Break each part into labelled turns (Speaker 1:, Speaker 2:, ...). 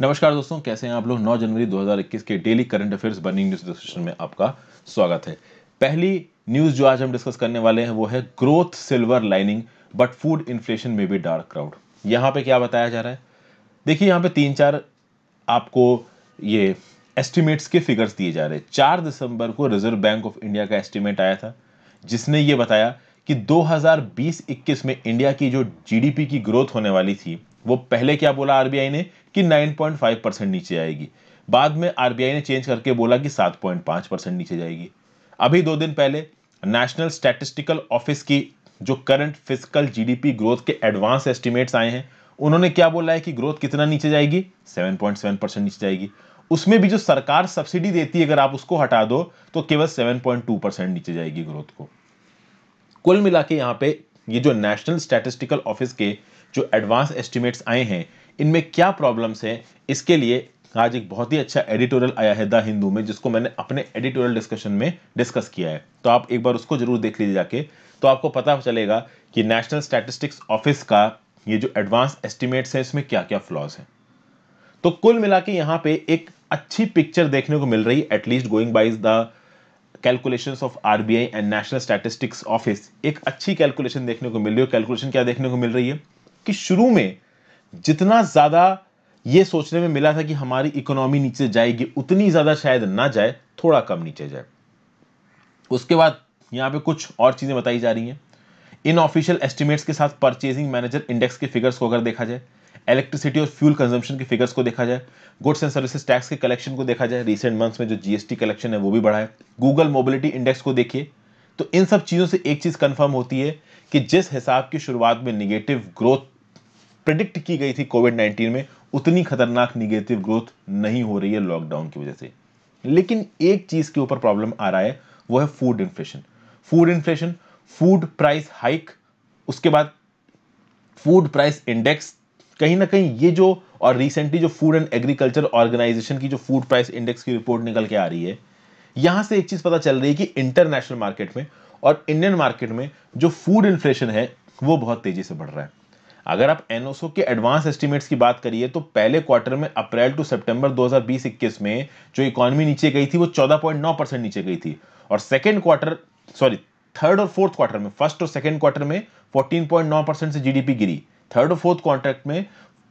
Speaker 1: नमस्कार दोस्तों कैसे हैं आप लोग 9 जनवरी 2021 के daily current affairs burning news discussion में आपका स्वागत है पहली न्यूज जो आज हम डिस्कस करने वाले हैं वो है growth silver lining but food inflation में भी डार्क क्राउड यहाँ पे क्या बताया जा रहा है देखिए यहाँ पे तीन चार आपको ये एस्टिमेट्स के फिगर्स दिए जा रहे हैं चार दिसंबर को रिजर्व बैंक ऑफ इंडिया का एस्टिमेट आया था जिसने ये बताया कि 2020-21 में इंडिया की जो जीडीपी की ग्रोथ होने वाली थी वो पहले क्या बोला आरबीआई ने कि 9.5 परसेंट नीचे आएगी बाद में आरबीआई ने चेंज करके बोला कि 7.5 परसेंट नीचे जाएगी अभी दो दिन पहले नेशनल स्टैटिस्टिकल ऑफिस की जो करंट फिजिकल जीडीपी ग्रोथ के एडवांस एस्टिमेट्स आए हैं उन्होंने क्या बोला है कि ग्रोथ कितना नीचे जाएगी 7.7 परसेंट नीचे जाएगी उसमें भी जो सरकार सब्सिडी देती है अगर आप उसको हटा दो तो केवल 7.2 परसेंट नीचे जाएगी ग्रोथ को कुल मिला के यहां पर ये जो नेशनल स्टैटिस्टिकल ऑफिस के जो एडवांस एस्टिमेट्स आए हैं इनमें क्या प्रॉब्लम्स हैं इसके लिए आज एक बहुत ही अच्छा एडिटोरियल आया है द हिंदू में जिसको मैंने अपने एडिटोरियल डिस्कशन में डिस्कस किया है तो आप एक बार उसको जरूर देख लीजिए जाके तो आपको पता चलेगा कि नेशनल स्टैटिस्टिक्स ऑफिस का ये जो एडवांस एस्टिमेट्स हैं इसमें क्या क्या फ्लॉज हैं तो कुल मिला के यहाँ पे एक अच्छी पिक्चर देखने को मिल रही है at least going by the calculation of RBI and National Statistics Office एक अच्छी कैलकुलेशन देखने को मिल रही है कैलकुलेशन क्या देखने को मिल रही है कि शुरू में जितना ज़्यादा ये सोचने में मिला था कि हमारी इकोनॉमी नीचे जाएगी उतनी ज़्यादा शायद ना जाए थोड़ा कम नीचे जाए उसके बाद यहां पे कुछ और चीज़ें बताई जा रही हैं इन ऑफिशियल एस्टिमेट्स के साथ परचेजिंग मैनेजर इंडेक्स के फिगर्स को अगर देखा जाए इलेक्ट्रिसिटी और फ्यूल कंजम्पशन के फिगर्स को देखा जाए गुड्स एंड सर्विसेज टैक्स के कलेक्शन को देखा जाए रिसेंट मंथ्स में जो जीएसटी कलेक्शन है वो भी बढ़ा है गूगल मोबिलिटी इंडेक्स को देखिए तो इन सब चीज़ों से एक चीज़ कंफर्म होती है कि जिस हिसाब की शुरुआत में निगेटिव ग्रोथ प्रिडिक्ट की गई थी कोविड 19 में उतनी खतरनाक निगेटिव ग्रोथ नहीं हो रही है लॉकडाउन की वजह से लेकिन एक चीज के ऊपर प्रॉब्लम आ रहा है वो है food inflation food inflation food price hike उसके बाद फूड प्राइस इंडेक्स कहीं ना कहीं ये जो और रिसेंटली जो फूड एंड एग्रीकल्चर ऑर्गेनाइजेशन की जो फूड प्राइस इंडेक्स की रिपोर्ट निकल के आ रही है यहां से एक चीज पता चल रही है कि इंटरनेशनल मार्केट में और इंडियन मार्केट में जो फूड इन्फ्लेशन है वो बहुत तेजी से बढ़ रहा है अगर आप एनओसो के एडवांस एस्टिमेट्स की बात करिए तो पहले क्वार्टर में अप्रैल टू सितंबर 2021 में जो इकोनॉमी नीचे गई थी वो 14.9 परसेंट नीचे गई थी और सेकेंड क्वार्टर सॉरी थर्ड और फोर्थ क्वार्टर में फर्स्ट और सेकेंड क्वार्टर में 14.9 परसेंट से जीडीपी गिरी थर्ड और फोर्थ क्वार्टर में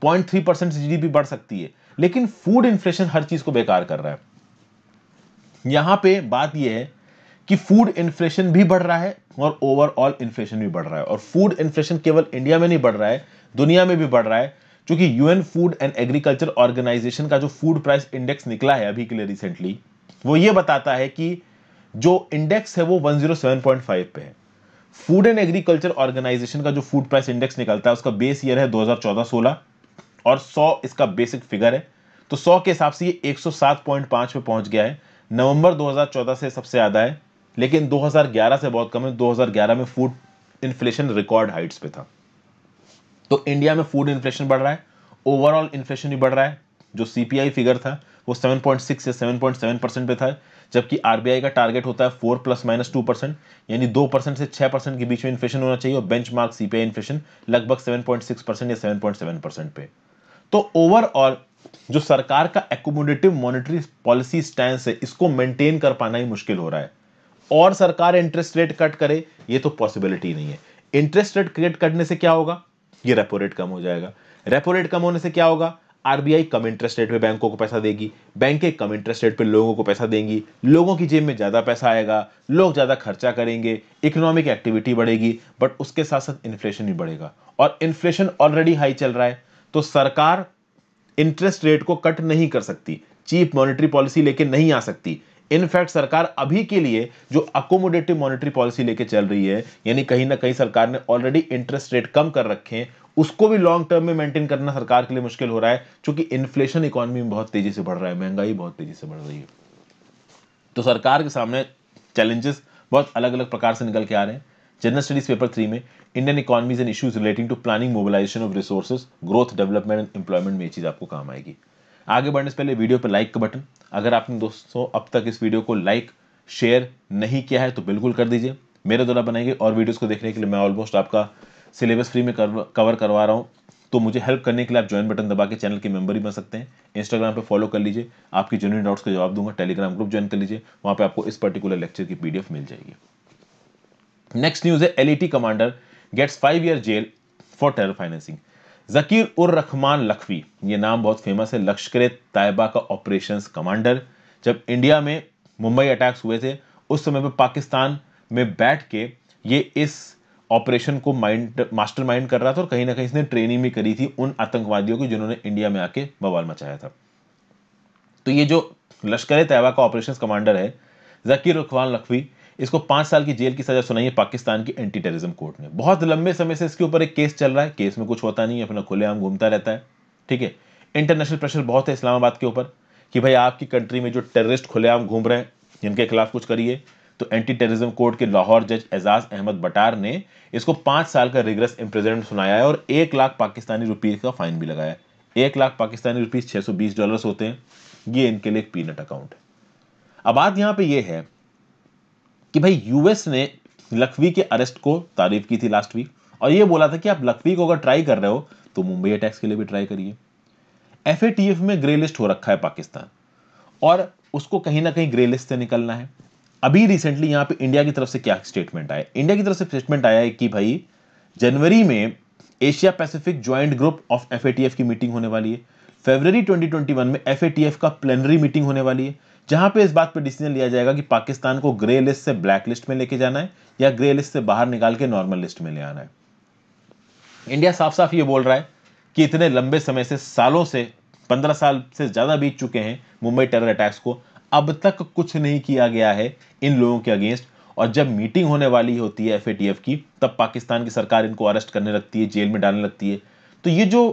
Speaker 1: 0.3 परसेंट से जीडीपी बढ़ सकती है लेकिन फूड इन्फ्लेशन हर चीज को बेकार कर रहा है यहां पे बात यह है कि फूड इन्फ्लेशन भी बढ़ रहा है और ओवरऑल इन्फ्लेशन भी बढ़ रहा है और फूड इन्फ्लेशन केवल इंडिया में नहीं बढ़ रहा है दुनिया में भी बढ़ रहा है क्योंकि UN food and agriculture organisation का जो फूड प्राइस इंडेक्स निकला है अभी के लिए रिसेंटली वो ये बताता है कि जो इंडेक्स है वो 107.5 पे है फूड एंड एग्रीकल्चर ऑर्गेनाइजेशन का जो फूड प्राइस इंडेक्स निकलता है उसका बेस ईयर है 2014-16 और 100 इसका बेसिक फिगर है तो 100 के हिसाब से ये 107.5 पे पहुंच गया है नवंबर 2014 से सबसे ज्यादा है लेकिन 2011 से बहुत कम है 2011 में फूड इन्फ्लेशन रिकॉर्ड हाइट्स पे था तो इंडिया में फूड इन्फ्लेशन बढ़ रहा है ओवरऑल इन्फ्लेशन भी बढ़ रहा है जो सीपीआई फिगर था वो 7.6 या 7.7 परसेंट पे था जबकि आरबीआई का टारगेट होता है 4 प्लस माइनस टू परसेंट यानी दो परसेंट से 6 परसेंट के बीच में इन्फ्लेशन होना चाहिए और मार्क सीपीआई इन्फ्लेशन लगभग 7.6 परसेंट या 7.7 परसेंट पे तो ओवरऑल जो सरकार का एकोमोडेटिव मॉनिटरी पॉलिसी स्टैंड है इसको मेंटेन कर पाना ही मुश्किल हो रहा है और सरकार इंटरेस्ट रेट कट करे ये तो पॉसिबिलिटी नहीं है इंटरेस्ट रेट क्रिएट करने से क्या होगा ये रेपो रेट कम हो जाएगा रेपो रेट कम होने से क्या होगा आरबीआई कम इंटरेस्ट रेट पे बैंकों को पैसा देगी बैंकें कम इंटरेस्ट रेट पे लोगों को पैसा देंगी लोगों की जेब में ज़्यादा पैसा आएगा लोग ज़्यादा खर्चा करेंगे इकोनॉमिक एक्टिविटी बढ़ेगी बट उसके साथ साथ इन्फ्लेशन भी बढ़ेगा और इन्फ्लेशन ऑलरेडी हाई चल रहा है तो सरकार इंटरेस्ट रेट को कट नहीं कर सकती चीप मॉनिटरी पॉलिसी लेके नहीं आ सकती इनफैक्ट सरकार अभी के लिए जो अकोमोडेटिव मॉनेटरी पॉलिसी लेके चल रही है यानी कहीं ना कहीं सरकार ने ऑलरेडी इंटरेस्ट रेट कम कर रखे हैं उसको भी लॉन्ग टर्म में मेंटेन करना सरकार के लिए मुश्किल हो रहा है क्योंकि इन्फ्लेशन इकोनॉमी में बहुत तेजी से बढ़ रहा है महंगाई बहुत तेजी से बढ़ रही है तो सरकार के सामने चैलेंजेस बहुत अलग अलग प्रकार से निकल के आ रहे हैं जनरल स्टडीज पेपर थ्री में Indian economies and issues relating to planning mobilisation of resources growth development and employment में ये चीज आपको काम आएगी आगे बढ़ने से पहले वीडियो पर लाइक का बटन अगर आपने दोस्तों अब तक इस वीडियो को लाइक शेयर नहीं किया है तो बिल्कुल कर दीजिए मेरे द्वारा बनाएंगे और वीडियोस को देखने के लिए मैं ऑलमोस्ट आपका सिलेबस फ्री में कवर करवा रहा हूँ तो मुझे हेल्प करने के लिए आप ज्वाइन बटन दबा के चैनल के मेंबर ही बन सकते हैं इंस्टाग्राम पे फॉलो कर लीजिए आपकी जूनियर डाउट्स का जवाब दूंगा टेलीग्राम ग्रुप ज्वाइन कर लीजिए वहाँ पर आपको इस पर्टिकुलर लेक्चर की पीडीएफ मिल जाएगी नेक्स्ट न्यूज़ है L commander gets five year jail for terror financing Zakir ur Rehman लखवी ये नाम बहुत फेमस है लश्कर तयबा का ऑपरेशन कमांडर जब इंडिया में मुंबई अटैक्स हुए थे उस समय पर पाकिस्तान में बैठ के ये इस ऑपरेशन को माइंड मास्टर माइंड कर रहा था और कहीं ना कहीं इसने ट्रेनिंग भी करी थी उन आतंकवादियों की जिन्होंने इंडिया में आके बवाल मचाया था तो ये जो लश्कर तयबा का ऑपरेशन कमांडर है जकीर रखवान लखवी इसको पांच साल की जेल की सजा सुनाई है पाकिस्तान की एंटी टेररिज्म कोर्ट ने बहुत लंबे समय से इसके ऊपर एक केस चल रहा है केस में कुछ होता नहीं है अपना खुलेआम घूमता रहता है ठीक है इंटरनेशनल प्रेशर बहुत है इस्लामाबाद के ऊपर कि भाई आपकी कंट्री में जो टेररिस्ट खुलेआम घूम रहे हैं जिनके खिलाफ कुछ करिए तो एंटी टेररिज्म कोर्ट के लाहौर जज एजाज अहमद बटार ने इसको पांच साल का रिग्रेस इंप्रेजेंट सुनाया है और एक लाख पाकिस्तानी रुपीज़ का फाइन भी लगाया एक लाख पाकिस्तानी रुपीज़ छह सौ बीस डॉलर होते हैं ये इनके लिए एक पीनट अकाउंट है अब बात यहाँ पे ये है कि भाई यूएस ने लखवी के अरेस्ट को तारीफ की थी लास्ट वीक और ये बोला था कि आप लखवी को अगर ट्राई कर रहे हो तो मुंबई अटैक्स के लिए भी ट्राई करिए एफ में ग्रे लिस्ट हो रखा है पाकिस्तान और उसको कहीं ना कहीं ग्रे लिस्ट से निकलना है अभी रिसेंटली यहाँ पे इंडिया की तरफ से क्या स्टेटमेंट आया इंडिया की तरफ से स्टेटमेंट आया है कि भाई जनवरी में Asia Pacific joint group of F की मीटिंग होने वाली है फेबर 2021 में एफ का प्लेनरी मीटिंग होने वाली है जहां पे इस बात पे डिसीजन लिया जाएगा कि पाकिस्तान को ग्रे लिस्ट से ब्लैक लिस्ट में लेके जाना है या ग्रे लिस्ट से बाहर निकाल के नॉर्मल लिस्ट में ले आना है इंडिया साफ साफ ये बोल रहा है कि इतने लंबे समय से सालों से पंद्रह साल से ज़्यादा बीत चुके हैं मुंबई टेरर अटैक्स को अब तक कुछ नहीं किया गया है इन लोगों के अगेंस्ट और जब मीटिंग होने वाली होती है एफ की तब पाकिस्तान की सरकार इनको अरेस्ट करने लगती है जेल में डालने लगती है तो ये जो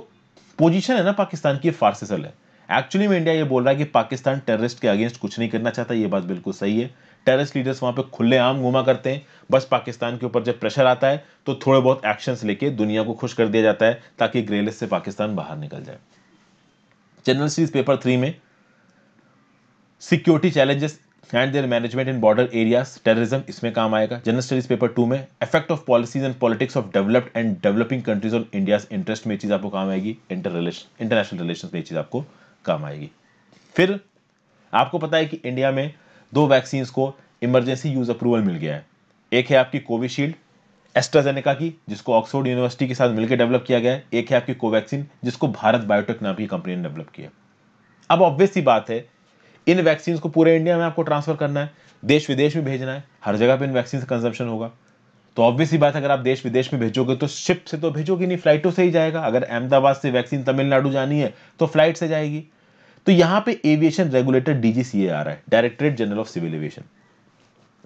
Speaker 1: पोजीशन है ना पाकिस्तान की फारसेसल है एक्चुअली में इंडिया ये बोल रहा है कि पाकिस्तान टेररिस्ट के अगेंस्ट कुछ नहीं करना चाहता ये बात बिल्कुल सही है टेररिस्ट लीडर्स वहां पे खुलेआम घुमा करते हैं बस पाकिस्तान के ऊपर जब प्रेशर आता है तो थोड़े बहुत एक्शन लेके दुनिया को खुश कर दिया जाता है ताकि ग्रे से पाकिस्तान बाहर निकल जाए जनरल सीरीज पेपर थ्री में security challenges and their management in border areas terrorism इसमें काम आएगा जनरल स्टडीज पेपर टू में effect of policies and politics of developed and developing countries on India interest में चीज़ आपको काम आएगी इंटर रिलेशन इंटरनेशनल रिलेशन में चीज़ आपको काम आएगी फिर आपको पता है कि इंडिया में दो वैक्सीन को इमरजेंसी यूज अप्रूवल मिल गया है एक है आपकी कोविशील्ड एस्ट्राजेनेका की जिसको ऑक्सफोर्ड यूनिवर्सिटी के साथ मिलकर डेवलप किया गया है एक है आपकी कोवैक्सीन जिसको भारत बायोटेक नाम की कंपनी ने डेवलप किया अब ऑब्वियस ही बात है इन वैक्सीन को पूरे इंडिया में आपको ट्रांसफर करना है देश विदेश में भेजना है हर जगह पर इन वैक्सीन का कंजम्पशन होगा तो ऑब्वियसली बात अगर आप देश विदेश में भेजोगे तो शिप से तो भेजोगे नहीं फ्लाइटों से ही जाएगा अगर अहमदाबाद से वैक्सीन तमिलनाडु जानी है तो फ्लाइट से जाएगी तो यहाँ पे एविएशन रेगुलेटर डीजीसीए आ रहा है directorate general of civil aviation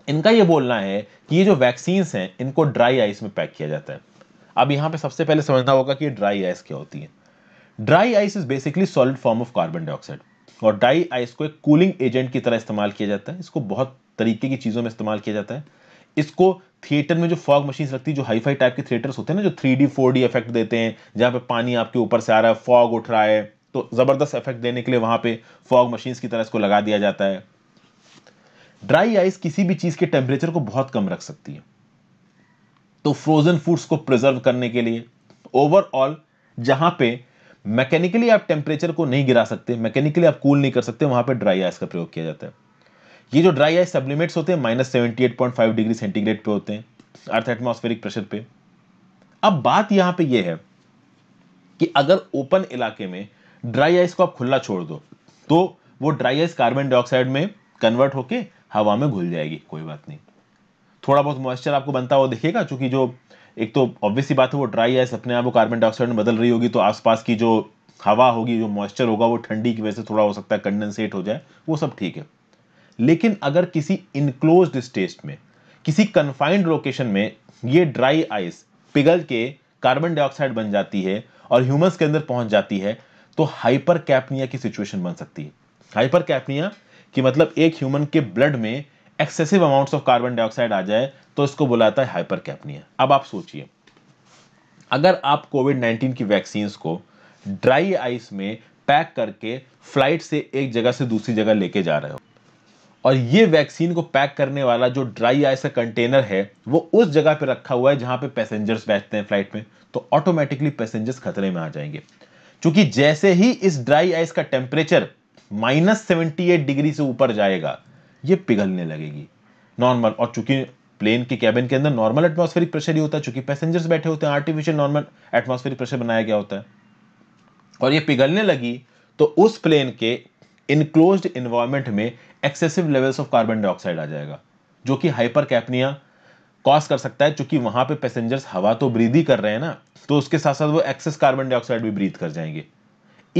Speaker 1: इनका यह बोलना है कि ये जो वैक्सीन हैं इनको ड्राई आइस में पैक किया जाता है अब यहाँ पे सबसे पहले समझना होगा कि ड्राई आइस क्या होती है dry ice is basically solid form of carbon dioxide और ड्राई आइस को एक कूलिंग एजेंट की तरह इस्तेमाल किया जाता है इसको बहुत तरीके की चीज़ों में इस्तेमाल किया जाता है इसको थिएटर में जो फॉग मशीन लगती है जो हाईफाई टाइप के थिएटर्स होते हैं ना जो three D four D effect देते हैं जहाँ पे पानी आपके ऊपर से आ रहा है फॉग उठ रहा है तो ज़बरदस्त इफेक्ट देने के लिए वहां पे फॉग मशीन की तरह इसको लगा दिया जाता है ड्राई आइस किसी भी चीज़ के टेम्परेचर को बहुत कम रख सकती है तो फ्रोजन फूड्स को प्रिजर्व करने के लिए ओवरऑल जहां पे मैकेनिकली आप टेम्परेचर को नहीं गिरा सकते मैकेनिकली आप कूल नहीं कर सकते वहां पे ड्राई आइस का प्रयोग किया जाता है ये जो ड्राई आइस सबलिमेट्स होते हैं minus seventy eight point five degree centigrade पे होते हैं अर्थ एटमोस्फेरिक प्रेशर पे अब बात यहाँ पे ये है कि अगर ओपन इलाके में ड्राई आइस को आप खुला छोड़ दो तो वो ड्राई आइस कार्बन डाइऑक्साइड में कन्वर्ट होके हवा में घुल जाएगी कोई बात नहीं थोड़ा बहुत मॉइस्चर आपको बनता हुआ दिखेगा चूंकि जो एक तो ऑब्वियसली बात है वो ड्राई आइस अपने आप को कार्बन डाइऑक्साइड में बदल रही होगी तो आसपास की जो हवा होगी जो मॉइस्चर होगा वो ठंडी की वजह से थोड़ा हो सकता है कंडेंसेट हो जाए वो सब ठीक है लेकिन अगर किसी इनक्लोज स्टेट में किसी कन्फाइंड लोकेशन में ये ड्राई आइस पिघल के कार्बन डाइऑक्साइड बन जाती है और ह्यूमन के अंदर पहुंच जाती है तो हाइपर कैपनिया की सिचुएशन बन सकती है हाइपर कैपनिया कि मतलब एक ह्यूमन के ब्लड में excessive amounts of carbon dioxide आ जाए तो इसको बुलाता है हाइपर कैपनिया अब आप सोचिए अगर आप कोविड नाइन्टीन की वैक्सीन को ड्राई आइस में पैक करके फ्लाइट से एक जगह से दूसरी जगह लेके जा रहे हो और ये वैक्सीन को पैक करने वाला जो ड्राई आइस का कंटेनर है वो उस जगह पे रखा हुआ है जहां पे पैसेंजर्स बैठते हैं फ्लाइट में तो ऑटोमेटिकली पैसेंजर्स खतरे में आ जाएंगे क्योंकि जैसे ही इस ड्राई आइस का temperature minus seventy eight degree से ऊपर जाएगा ये पिघलने लगेगी नॉर्मल और चूंकि प्लेन के कैबिन के अंदर नॉर्मल एटमोस्फेरिक प्रेशर ही होता है चूंकि पैसेंजर्स बैठे होते हैं आर्टिफिशियल नॉर्मल एटमोस्फेरिक प्रेशर बनाया गया होता है और ये पिघलने लगी तो उस प्लेन के इनक्लोज इन्वायरमेंट में excessive levels of carbon dioxide आ जाएगा जो कि हाइपर कैपनिया कॉज कर सकता है क्योंकि वहां पे पैसेंजर्स हवा तो ब्रीद ही कर रहे हैं ना तो उसके साथ साथ वो एक्सेस कार्बन डाइऑक्साइड भी ब्रीद कर जाएंगे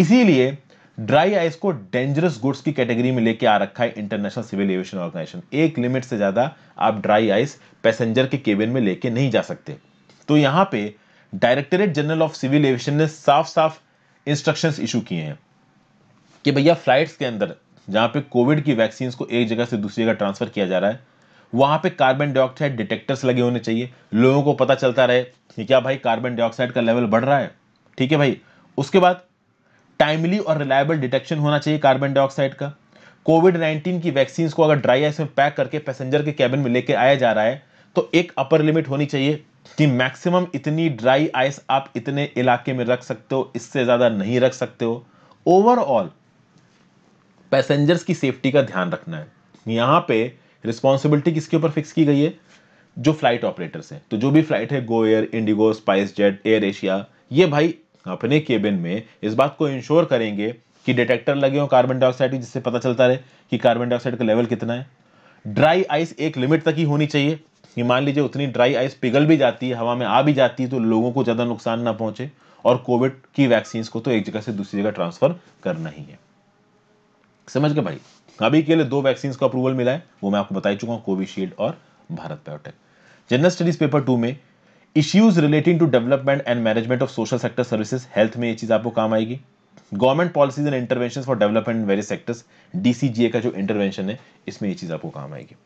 Speaker 1: इसीलिए ड्राई आइस को डेंजरस गुड्स की कैटेगरी में लेके आ रखा है इंटरनेशनल सिविल एविएशन ऑर्गेनाइजेशन एक लिमिट से ज्यादा आप ड्राई आइस पैसेंजर के केबिन में लेके नहीं जा सकते तो यहां पे directorate general of civil aviation ने साफ साफ इंस्ट्रक्शंस इशू किए हैं कि भैया फ्लाइट्स के अंदर जहाँ पे कोविड की वैक्सीन को एक जगह से दूसरी जगह ट्रांसफर किया जा रहा है वहाँ पे कार्बन डाइऑक्साइड डिटेक्टर्स लगे होने चाहिए लोगों को पता चलता रहे कि क्या भाई कार्बन डाइऑक्साइड का लेवल बढ़ रहा है ठीक है भाई उसके बाद टाइमली और रिलायबल डिटेक्शन होना चाहिए कार्बन डाइऑक्साइड का कोविड नाइन्टीन की वैक्सीन को अगर ड्राई आइस में पैक करके पैसेंजर के कैबिन में लेके आया जा रहा है तो एक अपर लिमिट होनी चाहिए कि मैक्सिमम इतनी ड्राई आइस आप इतने इलाके में रख सकते हो इससे ज़्यादा नहीं रख सकते हो ओवरऑल पैसेंजर्स की सेफ्टी का ध्यान रखना है यहाँ पे रिस्पॉन्सिबिलिटी किसके ऊपर फिक्स की गई है जो फ्लाइट ऑपरेटर्स हैं तो जो भी फ्लाइट है Go Air IndiGo Spice Jet Air Asia ये भाई अपने केबिन में इस बात को इंश्योर करेंगे कि डिटेक्टर लगे हों कार्बन डाइऑक्साइड की जिससे पता चलता रहे कि कार्बन डाइऑक्साइड का लेवल कितना है ड्राई आइस एक लिमिट तक ही होनी चाहिए ये मान लीजिए उतनी ड्राई आइस पिघल भी जाती है हवा में आ भी जाती है तो लोगों को ज़्यादा नुकसान ना पहुँचे और कोविड की वैक्सीन्स को तो एक जगह से दूसरी जगह ट्रांसफर करना ही है समझ गए भाई अभी के लिए दो वैक्सीन का अप्रूवल मिला है वो मैं आपको बता चुका हूँ कोविशील्ड और Bharat Biotech general studies paper two में issues relating to development and management of social sector services health में ये चीज़ आपको काम आएगी government policies and intervention for development in various sectors DCGA का जो इंटरवेंशन है इसमें ये चीज़ आपको काम आएगी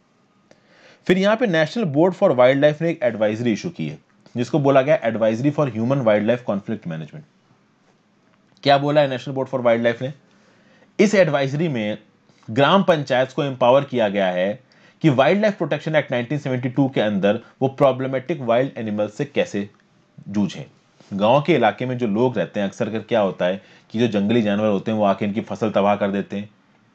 Speaker 1: फिर यहाँ पे national board for wildlife ने एक एडवाइजरी इशू की है जिसको बोला गया advisory for human wildlife conflict management क्या बोला है national board for wildlife ने इस एडवाइजरी में ग्राम पंचायत को एम्पावर किया गया है कि वाइल्ड लाइफ प्रोटेक्शन एक्ट 1972 के अंदर वो प्रॉब्लमेटिक वाइल्ड एनिमल से कैसे जूझें गांव के इलाके में जो लोग रहते हैं अक्सर कर क्या होता है कि जो जंगली जानवर होते हैं वो आके इनकी फसल तबाह कर देते हैं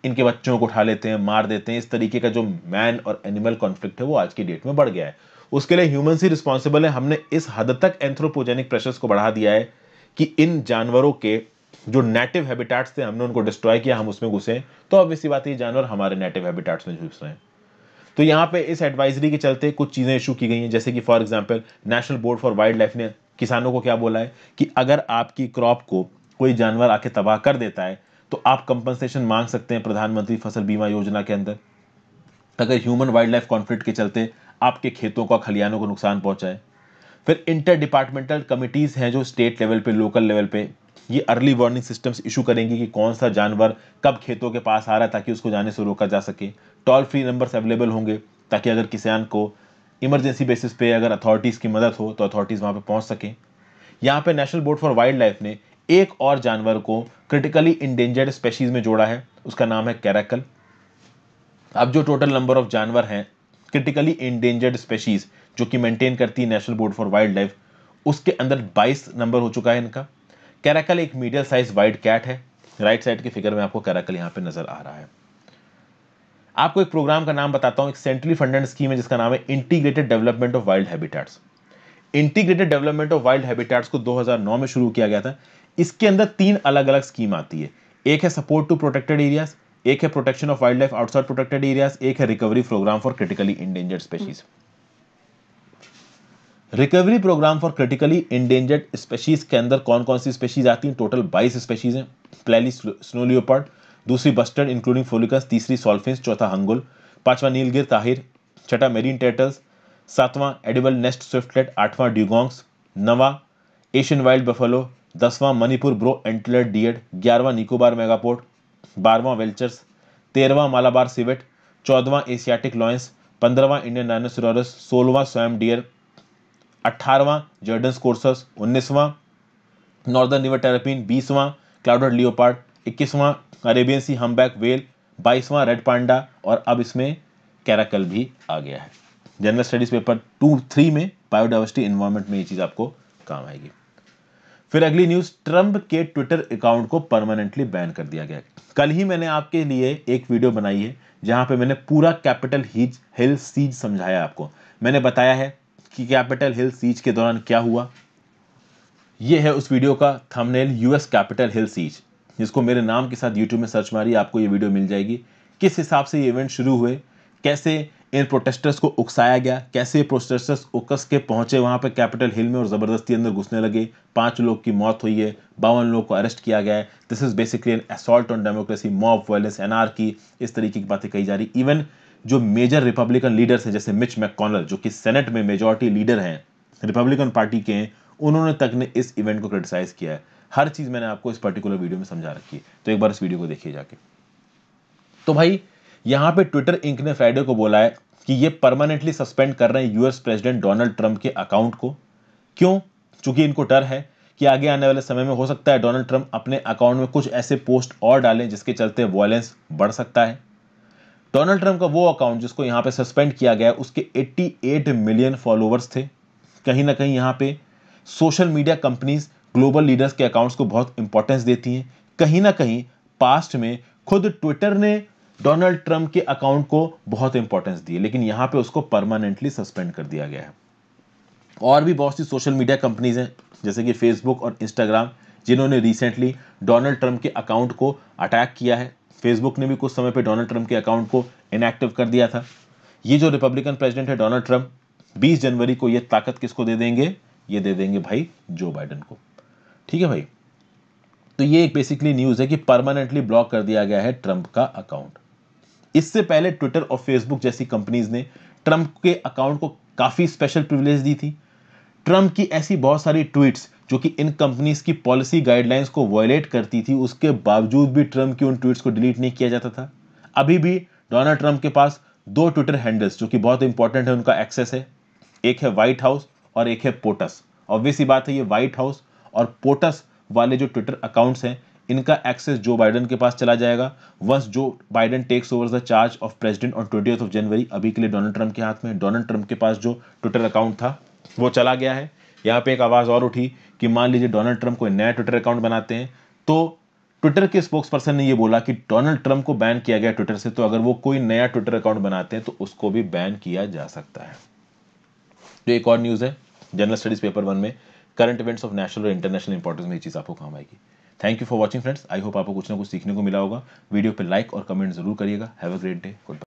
Speaker 1: इनके बच्चों को उठा लेते हैं मार देते हैं इस तरीके का जो मैन और एनिमल कॉन्फ्लिक्ट है वो आज की डेट में बढ़ गया है उसके लिए ह्यूमन ही रिस्पॉन्सिबल है हमने इस हद तक एंथ्रोपोजेनिक प्रेशर्स को बढ़ा दिया है कि इन जानवरों के जो नेटिव हैबिटाट्स थे हमने उनको डिस्ट्रॉय किया हम उसमें घुसे तो अब इसी बात ये जानवर हमारे नेटिव हैबिटाट्स में घुस रहे हैं तो यहाँ पे इस एडवाइजरी के चलते कुछ चीज़ें इशू की गई हैं जैसे कि for example national board for wildlife ने किसानों को क्या बोला है कि अगर आपकी क्रॉप को कोई जानवर आके तबाह कर देता है तो आप कंपनसेशन मांग सकते हैं प्रधानमंत्री फसल बीमा योजना के अंदर अगर ह्यूमन वाइल्ड लाइफ कॉन्फ्लिक्ट के चलते आपके खेतों का खलियानों को नुकसान पहुंचाए फिर इंटर डिपार्टमेंटल कमिटीज़ हैं जो स्टेट लेवल पे लोकल लेवल पे ये अर्ली वार्निंग सिस्टम्स इशू करेंगी कि कौन सा जानवर कब खेतों के पास आ रहा है ताकि उसको जाने से रोका जा सके टोल फ्री नंबर्स अवेलेबल होंगे ताकि अगर किसान को इमरजेंसी बेसिस पे अगर अथॉरिटीज़ की मदद हो तो अथॉरिटीज़ वहाँ पर पहुँच सकें यहाँ पर national board for wildlife ने एक और जानवर को क्रिटिकली इंडेंजर्ड स्पेशीज़ में जोड़ा है उसका नाम है कैराकल अब जो टोटल नंबर ऑफ जानवर हैं क्रिटिकली इंडेंजर्ड स्पेशीज़ जो कि मेंटेन करती है national board for wildlife उसके अंदर 22 नंबर हो चुका है इनका कैराकल एक मीडियम साइज वाइड कैट है राइट साइड के फिगर में आपको कैराकल यहां पे नजर आ रहा है आपको एक प्रोग्राम का नाम बताता हूँ एक सेंट्रली फंडेड स्कीम है जिसका नाम है integrated development of wild habitats integrated development of wild habitats को 2009 में शुरू किया गया था इसके अंदर तीन अलग अलग स्कीम आती है एक है सपोर्ट टू प्रोटेक्टेड एरियाज एक है protection of wildlife outside protected areas एक है recovery programme for critically endangered species recovery programme for critically endangered species के अंदर कौन कौन सी स्पेशीज आती हैं टोटल 22 स्पेशीज हैं प्लेली स्नो दूसरी बस्टर्ड इंक्लूडिंग फोलिकस तीसरी सॉल्फिन चौथा हंगुल पांचवा नीलगिर ताहिर छठा मेरीन टेटल्स सातवां एडिबल नेस्ट स्विफ्टलेट आठवां ड्यूगोंग्स नवा एशियन वाइल्ड बफेलो दसवां मणिपुर ब्रो एंटलर डियड ग्यारहवां निकोबार मेगापोर्ट बारहवां वेल्चर्स तेरहवां मालाबार सिवेट चौदहवां एशियाटिक लॉयंस पंद्रहवां इंडियन डायनासोरस सोलहवां स्वयं डियर अट्ठारहवां जर्डन्स कोर्सस उन्नीसवां नॉर्दर्न रिवर टेरापिन बीसवां क्लाउडेड लियोपार्ड इक्कीसवां अरेबियन सी हमबैक वेल बाईसवां रेड पांडा और अब इसमें कैराकल भी आ गया है general studies paper two three में बायोडाइवर्सिटी इन्वायरमेंट में ये चीज़ आपको काम आएगी फिर अगली न्यूज ट्रंप के ट्विटर अकाउंट को परमानेंटली बैन कर दिया गया कल ही मैंने आपके लिए एक वीडियो बनाई है जहां पे मैंने पूरा कैपिटल हिल सीज समझाया आपको मैंने बताया है कि कैपिटल हिल सीज के दौरान क्या हुआ यह है उस वीडियो का thumbnail US Capitol Hill siege जिसको मेरे नाम के साथ यूट्यूब में सर्च मारी आपको ये वीडियो मिल जाएगी किस हिसाब से ये इवेंट शुरू हुए कैसे इन प्रोटेस्टर्स को उकसाया गया कैसे प्रोटेस्टर्स उकस के पहुंचे वहां पर कैपिटल हिल में और ज़बरदस्ती अंदर घुसने लगे पांच लोग की मौत हुई है बावन लोग को अरेस्ट किया गया है this is basically an assault on democracy mob violence NR की इस तरीके की बातें कही जा रही इवन जो मेजर रिपब्लिकन लीडर्स हैं जैसे मिच मैकॉनल जो कि सेनेट में मेजोरिटी लीडर हैं रिपब्लिकन पार्टी के हैं उन्होंने तक ने इस इवेंट को क्रिटिसाइज किया है हर चीज़ मैंने आपको इस पर्टिकुलर वीडियो में समझा रखी है तो एक बार इस वीडियो को देखिए जाके तो भाई यहां पे ट्विटर इंक ने फ्राइडे को बोला है कि ये परमानेंटली सस्पेंड कर रहे हैं यूएस प्रेसिडेंट डोनाल्ड ट्रंप के अकाउंट को क्यों चूंकि इनको डर है कि आगे आने वाले समय में हो सकता है डोनाल्ड ट्रंप अपने अकाउंट में कुछ ऐसे पोस्ट और डालें जिसके चलते वॉयलेंस बढ़ सकता है डोनाल्ड ट्रंप का वो अकाउंट जिसको यहाँ पे सस्पेंड किया गया उसके 88 मिलियन फॉलोअर्स थे कहीं ना कहीं यहाँ पे social media companies global leaders के अकाउंट्स को बहुत इंपॉर्टेंस देती हैं कहीं ना कहीं पास्ट में खुद ट्विटर ने डोनाल्ड ट्रंप के अकाउंट को बहुत इंपॉर्टेंस दी लेकिन यहाँ पे उसको परमानेंटली सस्पेंड कर दिया गया है और भी बहुत सी सोशल मीडिया कंपनीज हैं जैसे कि फेसबुक और इंस्टाग्राम जिन्होंने रिसेंटली डोनाल्ड ट्रंप के अकाउंट को अटैक किया है फेसबुक ने भी कुछ समय पर डोनाल्ड ट्रंप के अकाउंट को इनएक्टिव कर दिया था ये जो रिपब्लिकन प्रेसिडेंट है डोनाल्ड ट्रंप 20 जनवरी को ये ताकत किसको दे देंगे ये दे देंगे भाई जो बाइडन को ठीक है भाई तो ये एक बेसिकली न्यूज़ है कि परमानेंटली ब्लॉक कर दिया गया है ट्रंप का अकाउंट इससे पहले ट्विटर और फेसबुक जैसी कंपनीज ने ट्रंप के अकाउंट को काफ़ी स्पेशल प्रिविलेज दी थी ट्रंप की ऐसी बहुत सारी ट्वीट्स जो कि इन कंपनीज की पॉलिसी गाइडलाइंस को वायलेट करती थी उसके बावजूद भी ट्रम्प की उन ट्वीट्स को डिलीट नहीं किया जाता था अभी भी डोनाल्ड ट्रंप के पास दो ट्विटर हैंडल्स जो कि बहुत इंपॉर्टेंट है उनका एक्सेस है एक है व्हाइट हाउस और एक है पोटस ही बात है ये व्हाइट हाउस और पोटस वाले जो ट्विटर अकाउंट्स हैं इनका एक्सेस जो बाइडन के पास चला जाएगा once Joe Biden takes over the charge of president on twenty of January अभी के लिए डोनाल्ड ट्रंप के हाथ में डोनाल्ड ट्रंप के पास जो ट्विटर अकाउंट था वो चला गया है यहाँ पे एक आवाज़ और उठी कि मान लीजिए डोनाल्ड ट्रंप कोई नया ट्विटर अकाउंट बनाते हैं तो ट्विटर के स्पोक्स पर्सन ने यह बोला कि डोनाल्ड ट्रंप को बैन किया गया ट्विटर से तो अगर वो कोई नया ट्विटर अकाउंट बनाते हैं तो उसको भी बैन किया जा सकता है तो एक और न्यूज़ है जनरल स्टडीज पेपर वन में करंट इवेंट्स ऑफ नेशनल और इंटरनेशनल इंपॉर्टेंस में ये चीज़ आपको काम आएगी thank you for watching friends I hope आपको कुछ ना कुछ सीखने को मिला होगा वीडियो पर लाइक और कमेंट जरूर करिएगा have a great day good